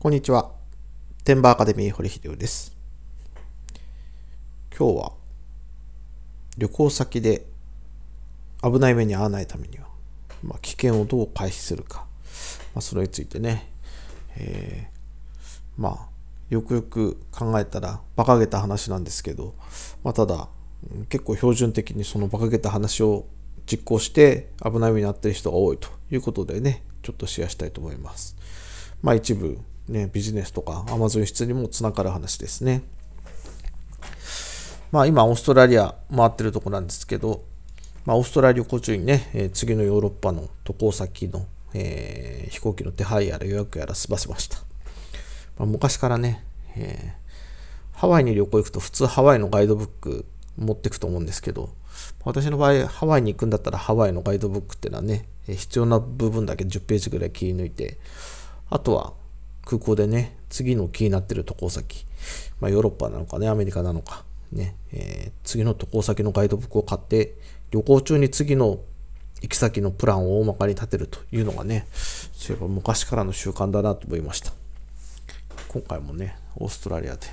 こんにちは。テンバーアカデミー堀秀夫です。今日は旅行先で危ない目に遭わないためには、まあ、危険をどう回避するか、まあ、それについてね、えー、まあよくよく考えたら馬鹿げた話なんですけど、まあ、ただ結構標準的にその馬鹿げた話を実行して危ない目に遭ってる人が多いということでねちょっとシェアしたいと思います。まあ一部ね、ビジネスとか Amazon 室にもつながる話ですね。まあ、今、オーストラリア回ってるとこなんですけど、まあ、オーストラリア旅行中にね、えー、次のヨーロッパの渡航先の、えー、飛行機の手配やら予約やら済ませました。まあ、昔からね、えー、ハワイに旅行行くと普通ハワイのガイドブック持ってくと思うんですけど、私の場合、ハワイに行くんだったらハワイのガイドブックっていうのはね、必要な部分だけ10ページぐらい切り抜いて、あとは空港でね、次の気になってる渡航先、まあ、ヨーロッパなのかね、アメリカなのか、ね、えー、次の渡航先のガイドブックを買って、旅行中に次の行き先のプランを大まかに立てるというのがね、そういえば昔からの習慣だなと思いました。今回もね、オーストラリアで、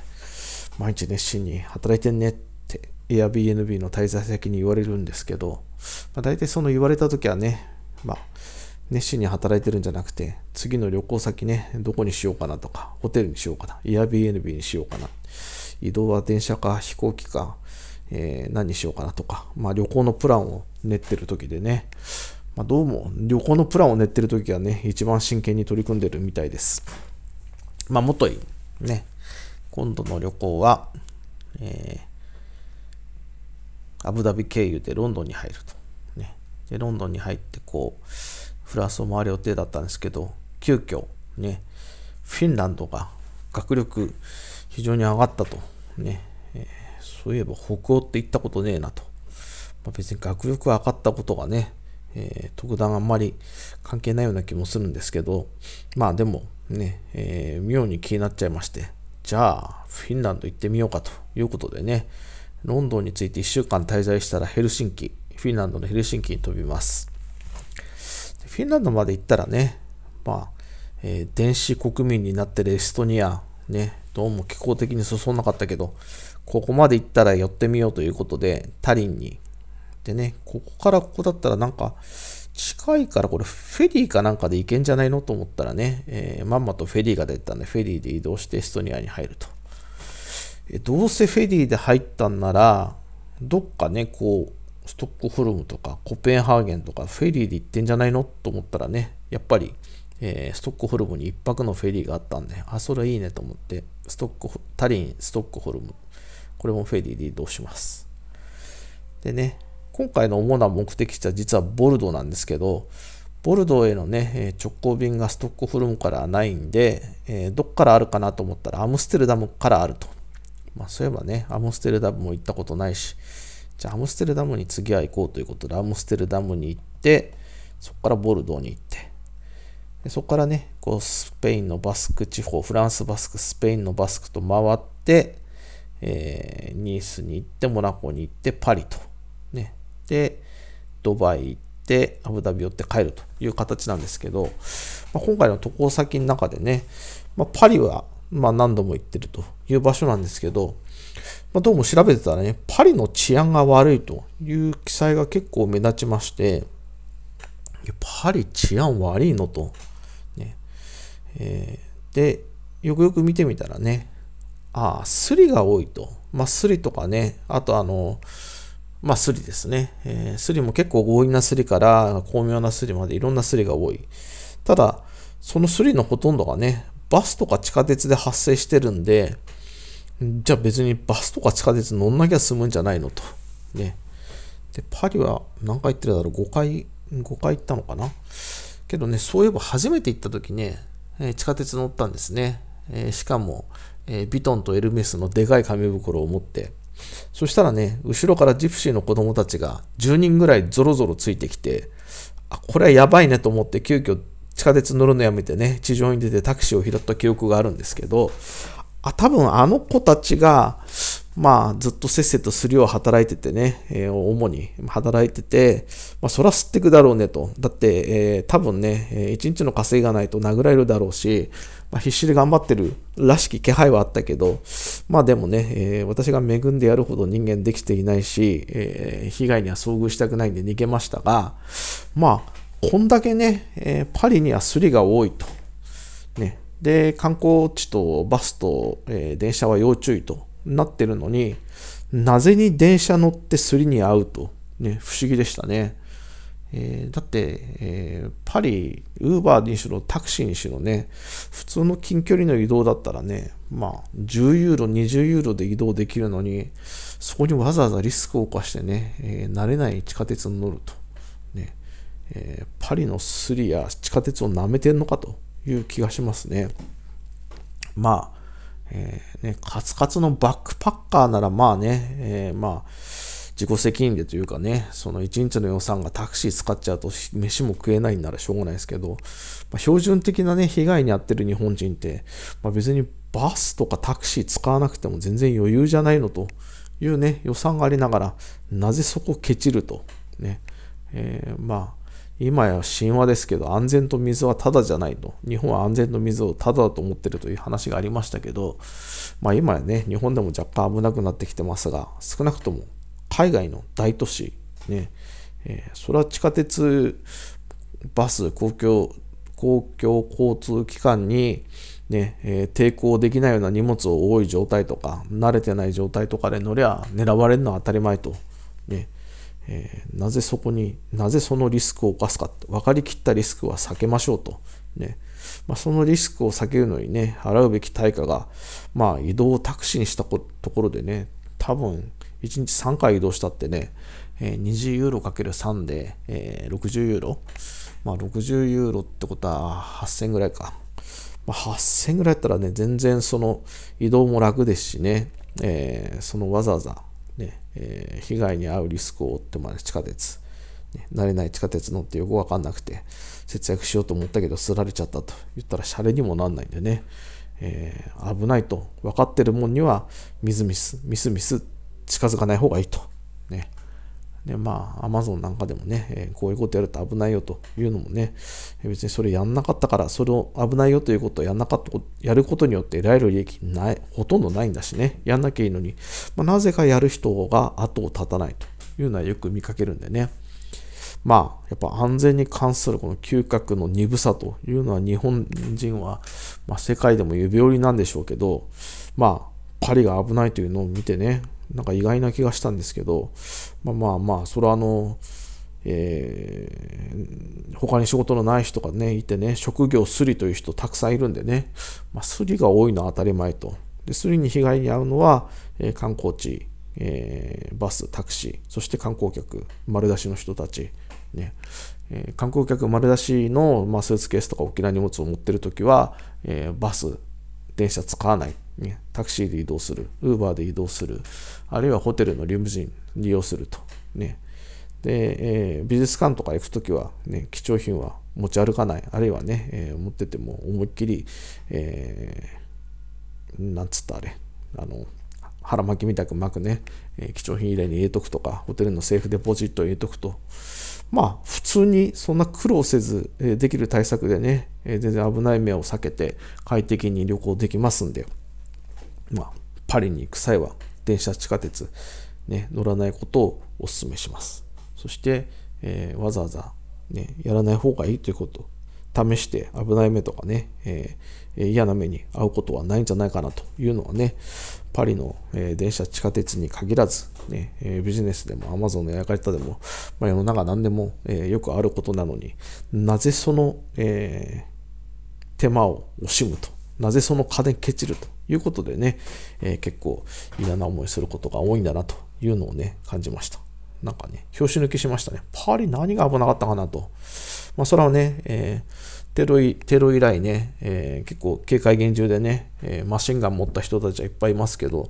毎日熱心に働いてんねって、Airbnb の滞在先に言われるんですけど、まあ、大体その言われた時はね、まあ、熱心に働いてるんじゃなくて、次の旅行先ね、どこにしようかなとか、ホテルにしようかな、Airbnb にしようかな、移動は電車か飛行機か、えー、何にしようかなとか、まあ、旅行のプランを練ってる時でね、まあ、どうも旅行のプランを練ってる時はね、一番真剣に取り組んでるみたいです。まあ、もとい、ね、今度の旅行は、えー、アブダビ経由でロンドンに入ると。ね、でロンドンに入ってこう、フランスを回る予定だったんですけど、急遽ね、フィンランドが学力非常に上がったと。ね、えー、そういえば北欧って行ったことねえなと。まあ、別に学力上がったことがね、えー、特段あんまり関係ないような気もするんですけど、まあでもね、えー、妙に気になっちゃいまして、じゃあフィンランド行ってみようかということでね、ロンドンについて1週間滞在したらヘルシンキ、フィンランドのヘルシンキに飛びます。フィンランドまで行ったらね、まあ、えー、電子国民になってるエストニア、ね、どうも気候的に進まなかったけど、ここまで行ったら寄ってみようということで、タリンに。でね、ここからここだったらなんか、近いからこれフェリーかなんかで行けんじゃないのと思ったらね、えー、まんまとフェリーが出たんで、フェリーで移動してエストニアに入ると。えどうせフェリーで入ったんなら、どっかね、こう、ストックホルムとかコペンハーゲンとかフェリーで行ってんじゃないのと思ったらね、やっぱり、えー、ストックホルムに1泊のフェリーがあったんで、あ、それいいねと思って、ストック、タリン、ストックホルム、これもフェリーで移動します。でね、今回の主な目的地は実はボルドーなんですけど、ボルドーへのね、直行便がストックホルムからないんで、えー、どっからあるかなと思ったらアムステルダムからあると。まあ、そういえばね、アムステルダムも行ったことないし、じゃあアムステルダムに次は行こうということで、アムステルダムに行って、そこからボルドーに行って、でそこからね、こうスペインのバスク地方、フランスバスク、スペインのバスクと回って、えー、ニースに行って、モナコに行って、パリと。ね。で、ドバイ行って、アブダビ寄って帰るという形なんですけど、まあ、今回の渡航先の中でね、まあ、パリはまあ、何度も行ってるという場所なんですけど、まあ、どうも調べてたらね、パリの治安が悪いという記載が結構目立ちまして、パリ治安悪いのと、ねえー、で、よくよく見てみたらね、ああ、スリが多いと。まあ、スリとかね、あとあの、まあ、スリですね。えー、スリも結構強引なスリから巧妙なスリまでいろんなスリが多い。ただ、そのスリのほとんどがね、バスとか地下鉄で発生してるんで、じゃあ別にバスとか地下鉄乗んなきゃ済むんじゃないのと。ね。で、パリは何回行ってるだろう ?5 回、5回行ったのかなけどね、そういえば初めて行った時ね、えー、地下鉄乗ったんですね。えー、しかも、えー、ビトンとエルメスのでかい紙袋を持って、そしたらね、後ろからジプシーの子供たちが10人ぐらいゾロゾロついてきて、あ、これはやばいねと思って急遽地下鉄乗るのやめてね、地上に出てタクシーを拾った記憶があるんですけど、あ、多分あの子たちが、まあ、ずっとせっせとするよう働いててね、えー、主に働いてて、まあ、そら吸ってくだろうねと。だって、えー、多分ね、えー、一日の稼いがないと殴られるだろうし、まあ、必死で頑張ってるらしき気配はあったけど、まあでもね、えー、私が恵んでやるほど人間できていないし、えー、被害には遭遇したくないんで逃げましたが、まあ、こんだけね、えー、パリにはスリが多いと。ね。で、観光地とバスと、えー、電車は要注意となってるのに、なぜに電車乗ってスリに合うと。ね、不思議でしたね。えー、だって、えー、パリ、ウーバーにしろ、タクシーにしろね、普通の近距離の移動だったらね、まあ、10ユーロ、20ユーロで移動できるのに、そこにわざわざリスクを冒してね、えー、慣れない地下鉄に乗ると。えー、パリのスリや地下鉄を舐めてんのかという気がしますね。まあ、えー、ね、カツカツのバックパッカーならまあね、えー、まあ、自己責任でというかね、その1日の予算がタクシー使っちゃうと飯も食えないんならしょうがないですけど、まあ、標準的なね、被害に遭ってる日本人って、まあ、別にバスとかタクシー使わなくても全然余裕じゃないのというね、予算がありながら、なぜそこケチると、ね、えー、まあ、今や神話ですけど安全と水はただじゃないと日本は安全と水をただだと思ってるという話がありましたけど、まあ、今やね日本でも若干危なくなってきてますが少なくとも海外の大都市ね、えー、それは地下鉄バス公共公共交通機関にね、えー、抵抗できないような荷物を多い状態とか慣れてない状態とかで乗りゃ狙われるのは当たり前と、ね、えー、なぜそこになぜそのリスクを冒すか分かりきったリスクは避けましょうと、ねまあ、そのリスクを避けるのにね払うべき対価が、まあ、移動をタクシーにしたこところでね多分1日3回移動したってね、えー、20ユーロ ×3 で、えー、60ユーロ、まあ、60ユーロってことは8000ぐらいか、まあ、8000ぐらいやったらね全然その移動も楽ですしね、えー、そのわざわざえー、被害に遭うリスクを負ってまで地下鉄、ね、慣れない地下鉄乗ってよく分かんなくて節約しようと思ったけどすられちゃったと言ったらシャレにもなんないんでね、えー、危ないと分かってるもんにはみずみずみずみず近づかない方がいいと。ね、まあ、アマゾンなんかでもね、えー、こういうことやると危ないよというのもね、別にそれやんなかったから、それを危ないよということをやんなかったやることによって得られる利益ない、ほとんどないんだしね、やんなきゃいいのに、まあ、なぜかやる人が後を絶たないというのはよく見かけるんでね。まあ、やっぱ安全に関するこの嗅覚の鈍さというのは日本人は、まあ、世界でも指折りなんでしょうけど、まあ、パリが危ないというのを見てね、なんか意外な気がしたんですけど、まあまあまあ、それはあの、えー、他に仕事のない人がね、いてね、職業すりという人たくさんいるんでね、まあ、スリが多いのは当たり前と。で、スリに被害に遭うのは、えー、観光地、えー、バス、タクシー、そして観光客、丸出しの人たち、ね、えー、観光客丸出しの、まあ、スーツケースとか大きな荷物を持ってるときは、えー、バス、電車使わない。ね、タクシーで移動する、ウーバーで移動する、あるいはホテルのリムジン利用すると。ね、で、えー、美術館とか行くときは、ね、貴重品は持ち歩かない、あるいはね、えー、持ってても思いっきり、えー、なんつったあれ、あの、腹巻きみたく巻くね、えー、貴重品入れに入れとくとか、ホテルのセーフデポジット入れとくと、まあ、普通にそんな苦労せず、えー、できる対策でね、えー、全然危ない目を避けて快適に旅行できますんで。まあ、パリに行く際は電車地下鉄、ね、乗らないことをお勧めしますそして、えー、わざわざ、ね、やらない方がいいということ試して危ない目とかね、えー、嫌な目に遭うことはないんじゃないかなというのはねパリの、えー、電車地下鉄に限らずね、ビジネスでもアマゾンのやり方でも、まあ、世の中何でも、えよくあることなのになぜその、え手間を惜しむとなぜその家電ケチるということでね、えー、結構嫌な思いすることが多いんだなというのをね、感じました。なんかね、拍子抜きしましたね。パリ何が危なかったかなと。まあ、それはね、えー、テロイテロ以来ね、えー、結構警戒厳重でね、えー、マシンガン持った人たちはいっぱいいますけど、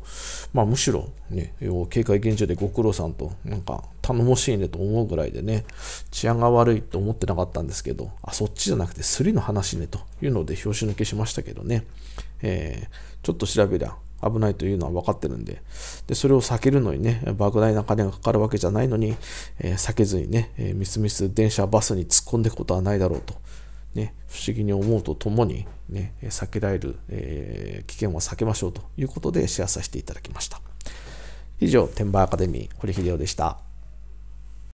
まあ、むしろ、ね、警戒厳重でご苦労さんと、なんか頼もしいねと思うぐらいでね、治安が悪いと思ってなかったんですけど、あ、そっちじゃなくてスリの話ねというので拍子抜けしましたけどね、えー、ちょっと調べりゃ、危ないというのは分かってるんで、でそれを避けるのにね、莫大な金がかかるわけじゃないのに、えー、避けずにね、えー、みすみす電車、バスに突っ込んでいくことはないだろうと、ね、不思議に思うとともに、ね、避けられる、えー、危険は避けましょうということでシェアさせていただきました。以上、天馬アカデミー、堀秀夫でした。